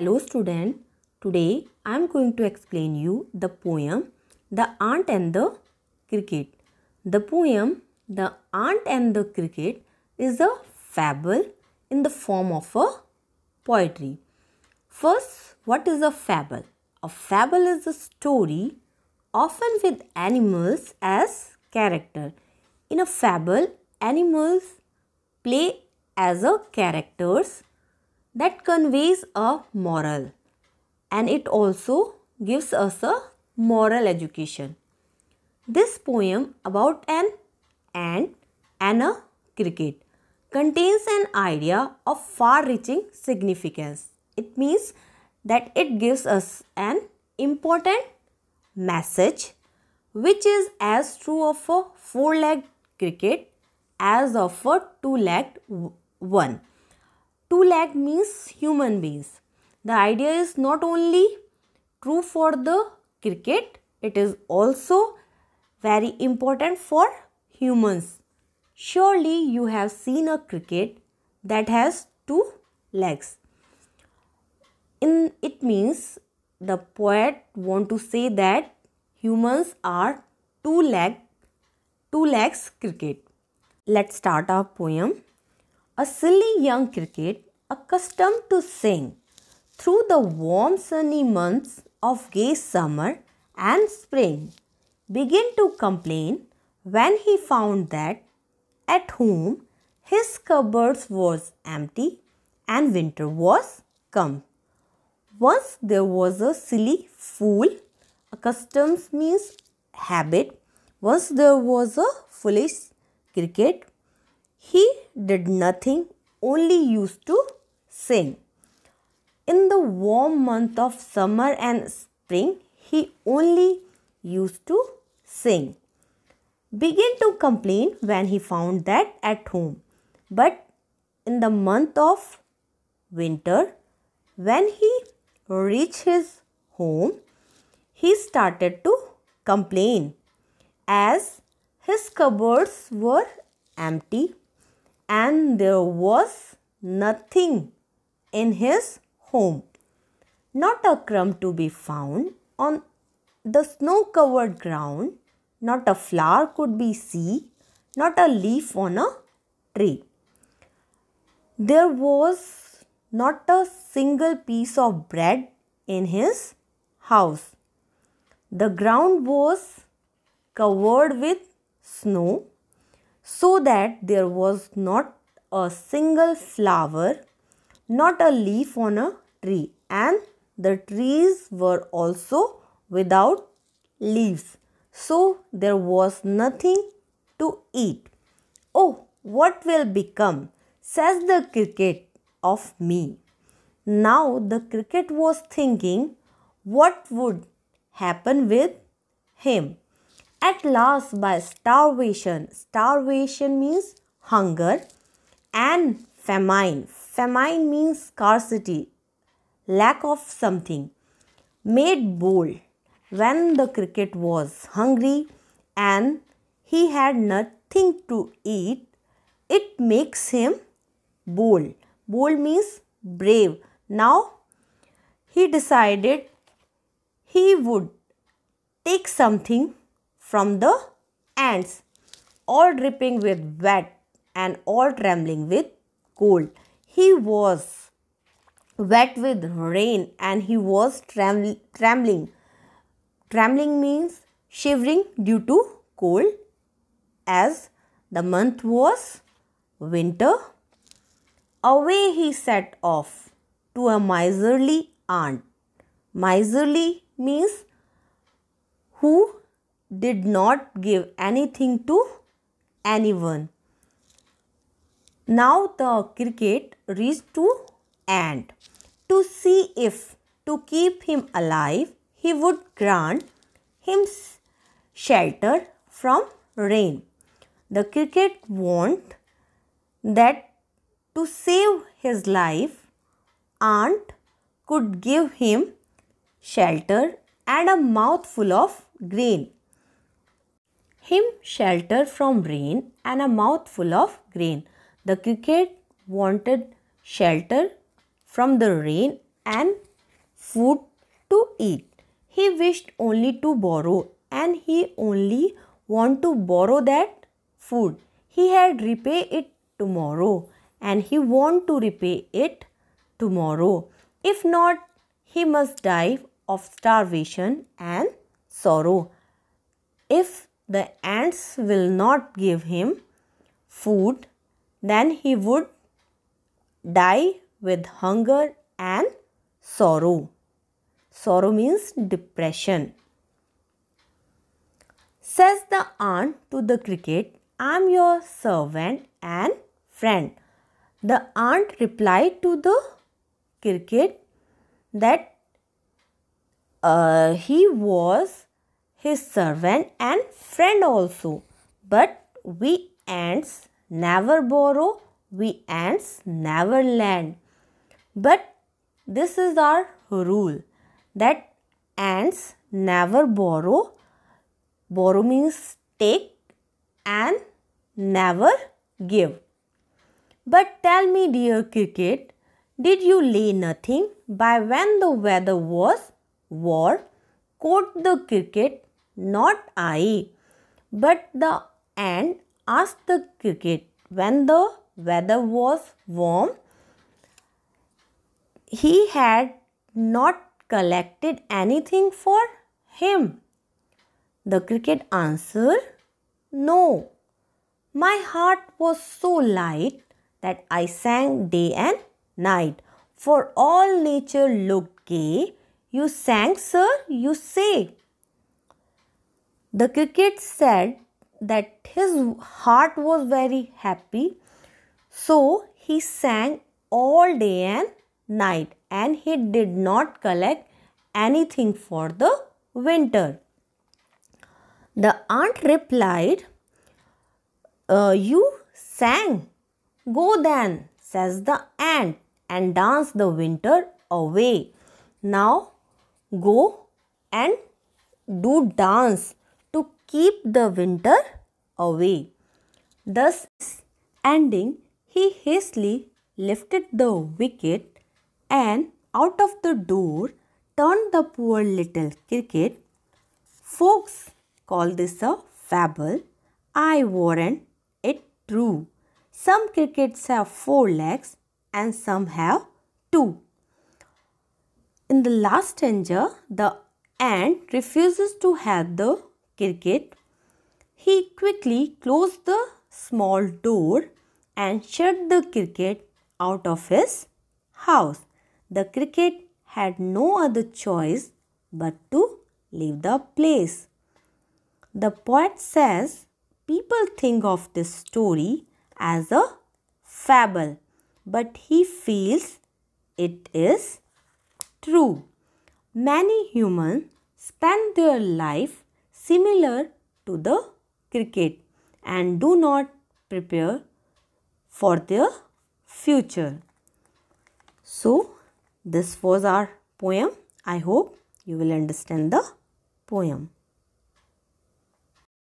Hello student, today I am going to explain you the poem The Ant and the Cricket. The poem The Ant and the Cricket is a fable in the form of a poetry. First, what is a fable? A fable is a story often with animals as character. In a fable, animals play as a characters that conveys a moral and it also gives us a moral education. This poem about an ant and a cricket contains an idea of far reaching significance. It means that it gives us an important message which is as true of a four legged cricket as of a two legged one. 2 lakh means human beings. The idea is not only true for the cricket, it is also very important for humans. Surely you have seen a cricket that has two legs. In it means the poet want to say that humans are two leg two legs cricket. Let's start our poem. A silly young cricket, accustomed to sing through the warm sunny months of gay summer and spring, began to complain when he found that at home his cupboards was empty and winter was come. Once there was a silly fool, accustomed means habit. Once there was a foolish cricket he did nothing, only used to sing. In the warm month of summer and spring, he only used to sing. Began to complain when he found that at home. But in the month of winter, when he reached his home, he started to complain as his cupboards were empty and there was nothing in his home. Not a crumb to be found on the snow covered ground, not a flower could be seen, not a leaf on a tree. There was not a single piece of bread in his house. The ground was covered with snow so that there was not a single flower, not a leaf on a tree, and the trees were also without leaves. So there was nothing to eat. Oh, what will become? says the cricket of me. Now the cricket was thinking what would happen with him at last by starvation. Starvation means hunger and famine. Famine means scarcity, lack of something. Made bold when the cricket was hungry and he had nothing to eat, it makes him bold. Bold means brave. Now he decided he would take something from the ants, all dripping with wet and all trembling with cold. He was wet with rain and he was trembling. Trembling means shivering due to cold as the month was winter. Away he set off to a miserly aunt. Miserly means who did not give anything to anyone. Now the cricket reached to aunt to see if to keep him alive he would grant him shelter from rain. The cricket warned that to save his life, Aunt could give him shelter and a mouthful of grain him shelter from rain and a mouthful of grain. The cricket wanted shelter from the rain and food to eat. He wished only to borrow and he only want to borrow that food. He had repay it tomorrow and he want to repay it tomorrow. If not, he must die of starvation and sorrow. If the ants will not give him food, then he would die with hunger and sorrow. Sorrow means depression. Says the ant to the cricket, I am your servant and friend. The ant replied to the cricket that uh, he was his servant and friend also. But we ants never borrow, we ants never lend. But this is our rule that ants never borrow. Borrow means take and never give. But tell me, dear cricket, did you lay nothing by when the weather was war? Quote the cricket, not I. But the ant asked the cricket when the weather was warm. He had not collected anything for him. The cricket answered, No. My heart was so light that I sang day and night. For all nature looked gay. You sang, sir, you say. The cricket said that his heart was very happy, so he sang all day and night and he did not collect anything for the winter. The aunt replied, uh, You sang. Go then, says the ant, and dance the winter away. Now go and do dance keep the winter away. Thus ending, he hastily lifted the wicket and out of the door turned the poor little cricket. Folks call this a fable. I warrant it true. Some crickets have four legs and some have two. In the last stanza, the ant refuses to help the cricket, he quickly closed the small door and shut the cricket out of his house. The cricket had no other choice but to leave the place. The poet says people think of this story as a fable, but he feels it is true. Many humans spend their life similar to the cricket and do not prepare for their future. So, this was our poem. I hope you will understand the poem.